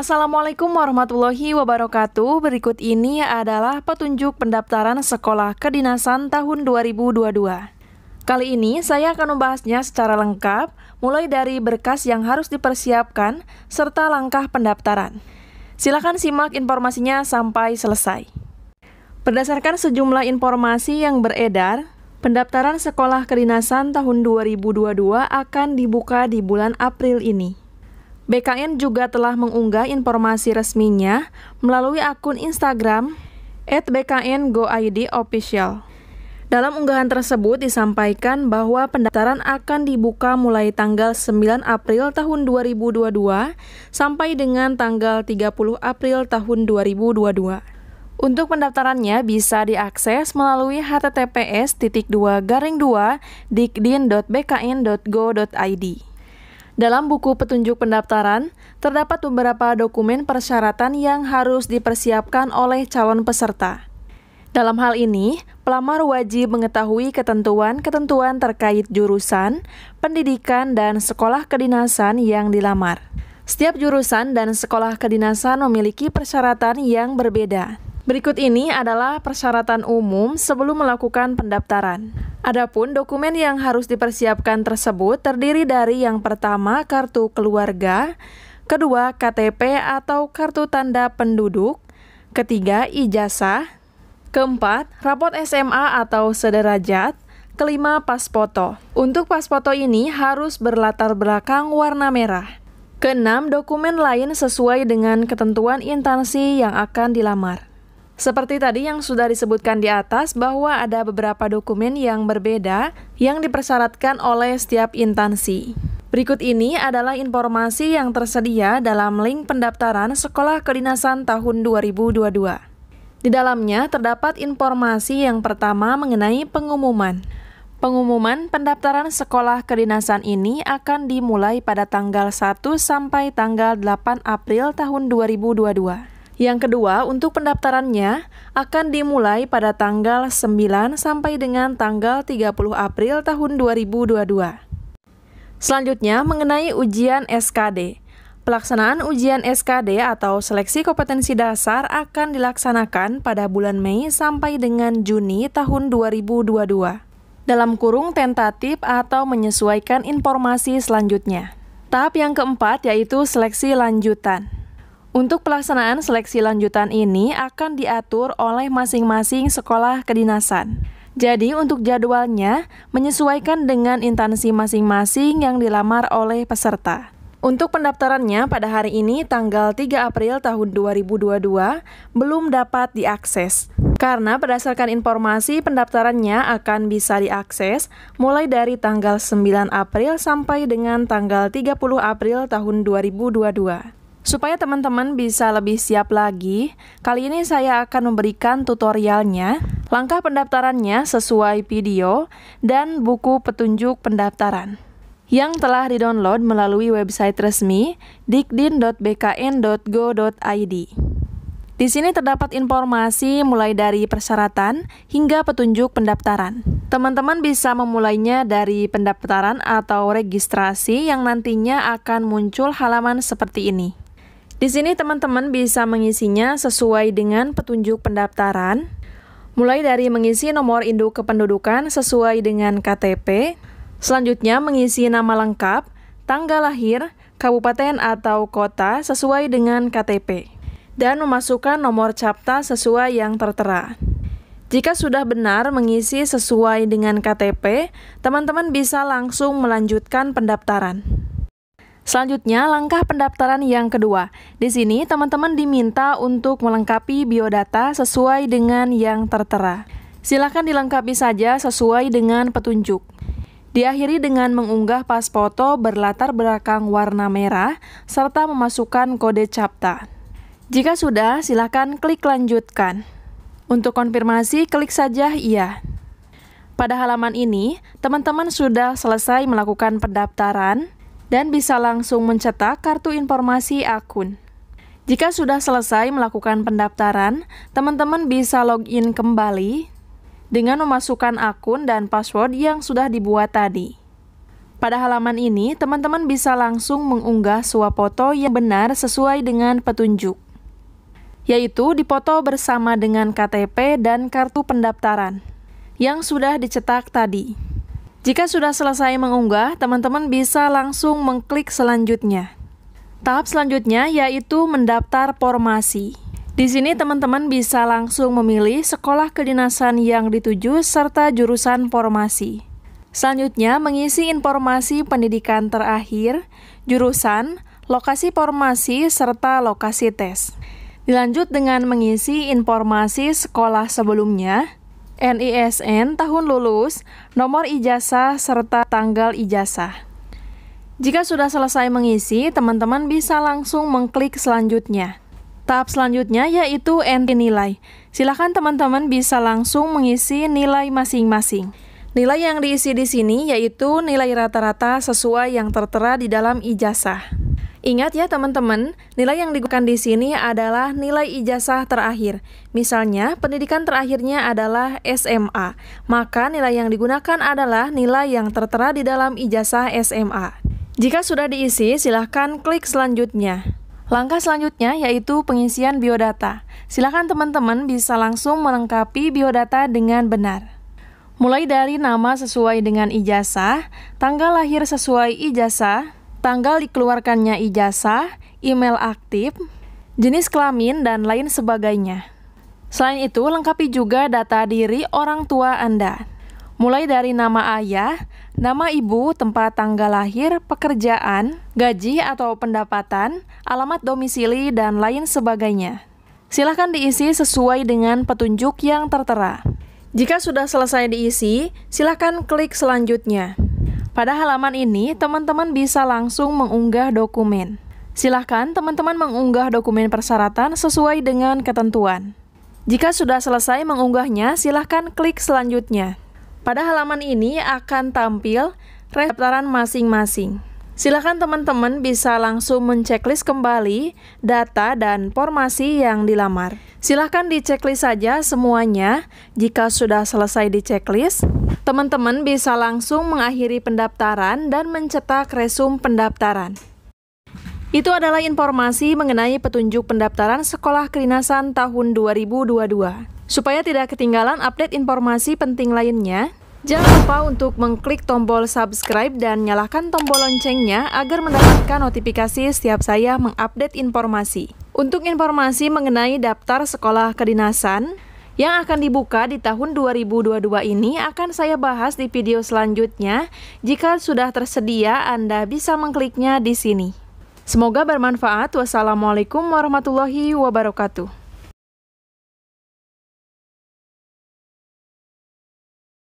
Assalamualaikum warahmatullahi wabarakatuh. Berikut ini adalah petunjuk pendaftaran sekolah kedinasan tahun 2022. Kali ini saya akan membahasnya secara lengkap, mulai dari berkas yang harus dipersiapkan serta langkah pendaftaran. Silakan simak informasinya sampai selesai. Berdasarkan sejumlah informasi yang beredar, pendaftaran sekolah kedinasan tahun 2022 akan dibuka di bulan April ini. BKN juga telah mengunggah informasi resminya melalui akun Instagram @bkn.go.id_official. Dalam unggahan tersebut disampaikan bahwa pendaftaran akan dibuka mulai tanggal 9 April tahun 2022 sampai dengan tanggal 30 April tahun 2022. Untuk pendaftarannya bisa diakses melalui https 2 garing 2 dikdin.bkn.go.id. Dalam buku petunjuk pendaftaran, terdapat beberapa dokumen persyaratan yang harus dipersiapkan oleh calon peserta. Dalam hal ini, pelamar wajib mengetahui ketentuan-ketentuan terkait jurusan, pendidikan, dan sekolah kedinasan yang dilamar. Setiap jurusan dan sekolah kedinasan memiliki persyaratan yang berbeda. Berikut ini adalah persyaratan umum sebelum melakukan pendaftaran. Adapun dokumen yang harus dipersiapkan tersebut terdiri dari yang pertama kartu keluarga, kedua KTP atau kartu tanda penduduk, ketiga ijazah, keempat rapot SMA atau sederajat, kelima pas foto. Untuk pas foto ini harus berlatar belakang warna merah. Keenam, dokumen lain sesuai dengan ketentuan instansi yang akan dilamar. Seperti tadi yang sudah disebutkan di atas bahwa ada beberapa dokumen yang berbeda yang dipersyaratkan oleh setiap instansi. Berikut ini adalah informasi yang tersedia dalam link pendaftaran Sekolah Kedinasan tahun 2022. Di dalamnya terdapat informasi yang pertama mengenai pengumuman. Pengumuman pendaftaran sekolah kedinasan ini akan dimulai pada tanggal 1 sampai tanggal 8 April tahun 2022. Yang kedua, untuk pendaftarannya akan dimulai pada tanggal 9 sampai dengan tanggal 30 April tahun 2022. Selanjutnya, mengenai ujian SKD. Pelaksanaan ujian SKD atau seleksi kompetensi dasar akan dilaksanakan pada bulan Mei sampai dengan Juni tahun 2022 dalam kurung tentatif atau menyesuaikan informasi selanjutnya. Tahap yang keempat yaitu seleksi lanjutan. Untuk pelaksanaan seleksi lanjutan ini akan diatur oleh masing-masing sekolah kedinasan. Jadi untuk jadwalnya menyesuaikan dengan instansi masing-masing yang dilamar oleh peserta. Untuk pendaftarannya pada hari ini tanggal 3 April tahun 2022 belum dapat diakses. Karena berdasarkan informasi pendaftarannya akan bisa diakses mulai dari tanggal 9 April sampai dengan tanggal 30 April tahun 2022. Supaya teman-teman bisa lebih siap lagi, kali ini saya akan memberikan tutorialnya, langkah pendaftarannya sesuai video, dan buku petunjuk pendaftaran yang telah didownload melalui website resmi dikdin.bkn.go.id. Di sini terdapat informasi mulai dari persyaratan hingga petunjuk pendaftaran. Teman-teman bisa memulainya dari pendaftaran atau registrasi yang nantinya akan muncul halaman seperti ini. Di sini teman-teman bisa mengisinya sesuai dengan petunjuk pendaftaran, mulai dari mengisi nomor induk kependudukan sesuai dengan KTP, selanjutnya mengisi nama lengkap, tanggal lahir, kabupaten atau kota sesuai dengan KTP, dan memasukkan nomor capta sesuai yang tertera. Jika sudah benar mengisi sesuai dengan KTP, teman-teman bisa langsung melanjutkan pendaftaran. Selanjutnya, langkah pendaftaran yang kedua. Di sini, teman-teman diminta untuk melengkapi biodata sesuai dengan yang tertera. Silakan dilengkapi saja sesuai dengan petunjuk. Diakhiri dengan mengunggah pas foto berlatar belakang warna merah serta memasukkan kode CAPTA. Jika sudah, silakan klik lanjutkan. Untuk konfirmasi, klik saja iya. Pada halaman ini, teman-teman sudah selesai melakukan pendaftaran dan bisa langsung mencetak kartu informasi akun. Jika sudah selesai melakukan pendaftaran, teman-teman bisa login kembali dengan memasukkan akun dan password yang sudah dibuat tadi. Pada halaman ini, teman-teman bisa langsung mengunggah suap foto yang benar sesuai dengan petunjuk, yaitu dipoto bersama dengan KTP dan kartu pendaftaran yang sudah dicetak tadi. Jika sudah selesai mengunggah, teman-teman bisa langsung mengklik selanjutnya. Tahap selanjutnya yaitu mendaftar formasi. Di sini teman-teman bisa langsung memilih sekolah kedinasan yang dituju serta jurusan formasi. Selanjutnya, mengisi informasi pendidikan terakhir, jurusan, lokasi formasi, serta lokasi tes. Dilanjut dengan mengisi informasi sekolah sebelumnya, NISN tahun lulus, nomor ijazah, serta tanggal ijazah. Jika sudah selesai mengisi, teman-teman bisa langsung mengklik selanjutnya. Tahap selanjutnya yaitu entry nilai. Silakan teman-teman bisa langsung mengisi nilai masing-masing. Nilai yang diisi di sini yaitu nilai rata-rata sesuai yang tertera di dalam ijazah. Ingat ya teman-teman, nilai yang digunakan di sini adalah nilai ijazah terakhir. Misalnya, pendidikan terakhirnya adalah SMA, maka nilai yang digunakan adalah nilai yang tertera di dalam ijazah SMA. Jika sudah diisi, silahkan klik selanjutnya. Langkah selanjutnya yaitu pengisian biodata. Silahkan teman-teman bisa langsung melengkapi biodata dengan benar. Mulai dari nama sesuai dengan ijazah, tanggal lahir sesuai ijazah, tanggal dikeluarkannya ijazah, email aktif, jenis kelamin, dan lain sebagainya. Selain itu, lengkapi juga data diri orang tua Anda, mulai dari nama ayah, nama ibu, tempat tanggal lahir, pekerjaan, gaji atau pendapatan, alamat domisili, dan lain sebagainya. Silahkan diisi sesuai dengan petunjuk yang tertera. Jika sudah selesai diisi, silahkan klik selanjutnya. Pada halaman ini, teman-teman bisa langsung mengunggah dokumen. Silahkan teman-teman mengunggah dokumen persyaratan sesuai dengan ketentuan. Jika sudah selesai mengunggahnya, silahkan klik selanjutnya. Pada halaman ini akan tampil daftaran masing-masing. Silakan teman-teman bisa langsung menceklis kembali data dan formasi yang dilamar. Silahkan diceklis saja semuanya. Jika sudah selesai diceklis, teman-teman bisa langsung mengakhiri pendaftaran dan mencetak resum pendaftaran. Itu adalah informasi mengenai petunjuk pendaftaran Sekolah Kerinasan tahun 2022. Supaya tidak ketinggalan update informasi penting lainnya, Jangan lupa untuk mengklik tombol subscribe dan nyalakan tombol loncengnya agar mendapatkan notifikasi setiap saya mengupdate informasi. Untuk informasi mengenai daftar sekolah kedinasan yang akan dibuka di tahun 2022 ini akan saya bahas di video selanjutnya. Jika sudah tersedia, Anda bisa mengkliknya di sini. Semoga bermanfaat. Wassalamualaikum warahmatullahi wabarakatuh.